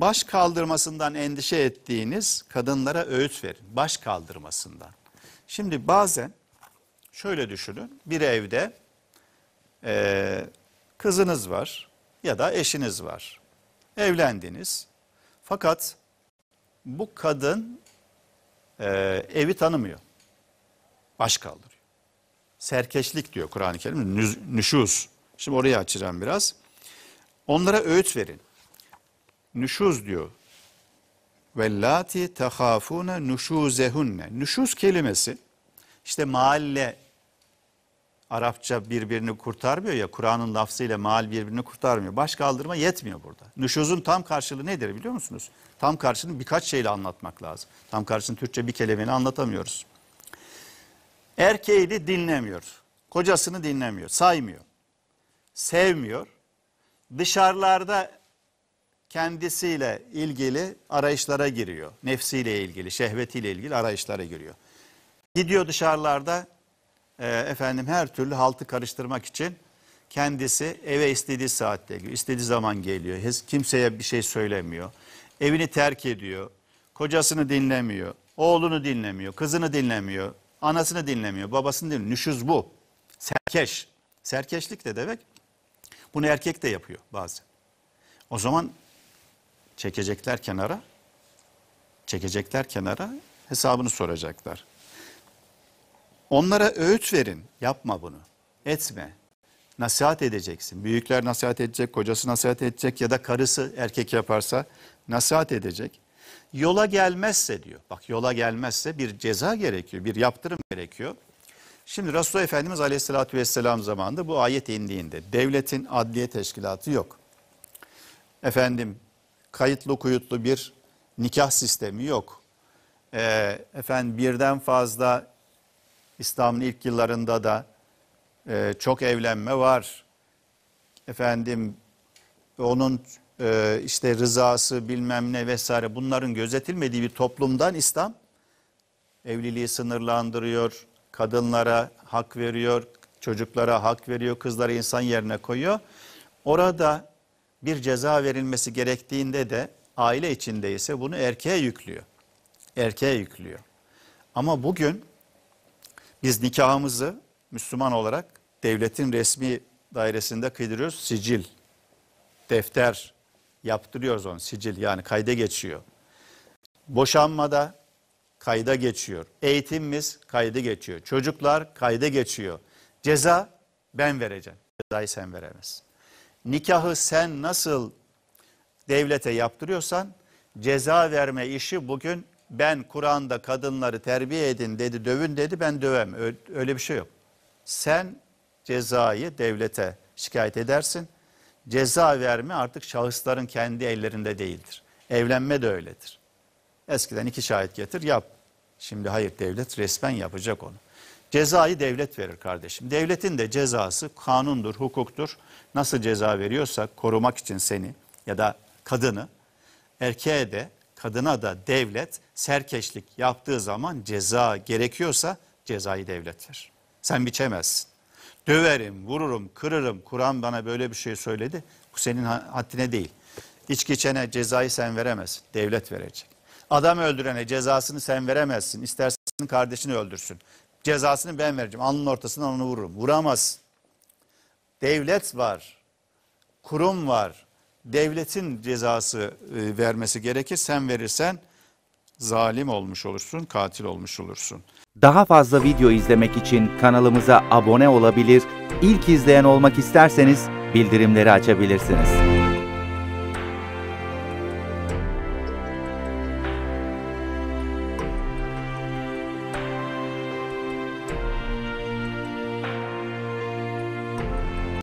baş kaldırmasından endişe ettiğiniz kadınlara öğüt verin. Baş kaldırmasından. Şimdi bazen şöyle düşünün. Bir evde e, kızınız var ya da eşiniz var. Evlendiniz. Fakat bu kadın e, evi tanımıyor. Baş kaldırıyor. Serkeşlik diyor Kur'an-ı Kerim. Nüşuz. Şimdi orayı açacağım biraz. Onlara öğüt verin nüşuz diyor. Vellati tehafune nüşuzehunne. Nüşuz kelimesi işte mahalle Arapça birbirini kurtarmıyor ya Kur'an'ın lafzıyla maal birbirini kurtarmıyor. Baş kaldırma yetmiyor burada. Nüşuzun tam karşılığı nedir biliyor musunuz? Tam karşılığını birkaç şeyle anlatmak lazım. Tam karşılığını Türkçe bir kelimeyle anlatamıyoruz. Erkeğini dinlemiyor. Kocasını dinlemiyor, saymıyor. Sevmiyor. Dışarılarda kendisiyle ilgili arayışlara giriyor. Nefsiyle ilgili, şehvetiyle ilgili arayışlara giriyor. Gidiyor dışarılarda e, efendim her türlü haltı karıştırmak için kendisi eve istediği saatte geliyor, istediği zaman geliyor. Hiç kimseye bir şey söylemiyor. Evini terk ediyor. Kocasını dinlemiyor. Oğlunu dinlemiyor. Kızını dinlemiyor. Anasını dinlemiyor. Babasını dinlemiyor. Nüşüz bu. Serkeş. Serkeşlik de demek. Bunu erkek de yapıyor bazen. O zaman Çekecekler kenara. Çekecekler kenara hesabını soracaklar. Onlara öğüt verin. Yapma bunu. Etme. Nasihat edeceksin. Büyükler nasihat edecek, kocası nasihat edecek ya da karısı erkek yaparsa nasihat edecek. Yola gelmezse diyor. Bak yola gelmezse bir ceza gerekiyor, bir yaptırım gerekiyor. Şimdi Resulullah Efendimiz Aleyhisselatü Vesselam zamanında bu ayet indiğinde devletin adliye teşkilatı yok. Efendim kayıtlı kuyutlu bir nikah sistemi yok. E, efendim birden fazla İslam'ın ilk yıllarında da e, çok evlenme var. Efendim onun e, işte rızası bilmem ne vesaire bunların gözetilmediği bir toplumdan İslam evliliği sınırlandırıyor, kadınlara hak veriyor, çocuklara hak veriyor, kızları insan yerine koyuyor. Orada bir ceza verilmesi gerektiğinde de aile içinde ise bunu erkeğe yüklüyor. Erkeğe yüklüyor. Ama bugün biz nikahımızı Müslüman olarak devletin resmi dairesinde kıydırıyoruz. Sicil, defter yaptırıyoruz onu. Sicil yani kayda geçiyor. Boşanmada kayda geçiyor. Eğitimimiz kayda geçiyor. Çocuklar kayda geçiyor. Ceza ben vereceğim. Cezayı sen veremezsin nikahı sen nasıl devlete yaptırıyorsan ceza verme işi bugün ben Kur'an'da kadınları terbiye edin dedi dövün dedi ben dövem öyle bir şey yok. Sen cezayı devlete şikayet edersin. Ceza verme artık şahısların kendi ellerinde değildir. Evlenme de öyledir. Eskiden iki şahit getir yap. Şimdi hayır devlet resmen yapacak onu. Cezayı devlet verir kardeşim. Devletin de cezası kanundur, hukuktur. Nasıl ceza veriyorsa korumak için seni ya da kadını, erkeğe de kadına da devlet serkeşlik yaptığı zaman ceza gerekiyorsa cezayı devlet verir. Sen biçemezsin. Döverim, vururum, kırırım. Kur'an bana böyle bir şey söyledi. Bu senin haddine değil. İçki içene cezayı sen veremezsin. Devlet verecek. Adam öldürene cezasını sen veremezsin. İstersen kardeşini öldürsün. Cezasını ben vereceğim. Alnının ortasından onu vururum. Vuramaz. Devlet var. Kurum var. Devletin cezası e, vermesi gerekir. Sen verirsen zalim olmuş olursun, katil olmuş olursun. Daha fazla video izlemek için kanalımıza abone olabilir, ilk izleyen olmak isterseniz bildirimleri açabilirsiniz.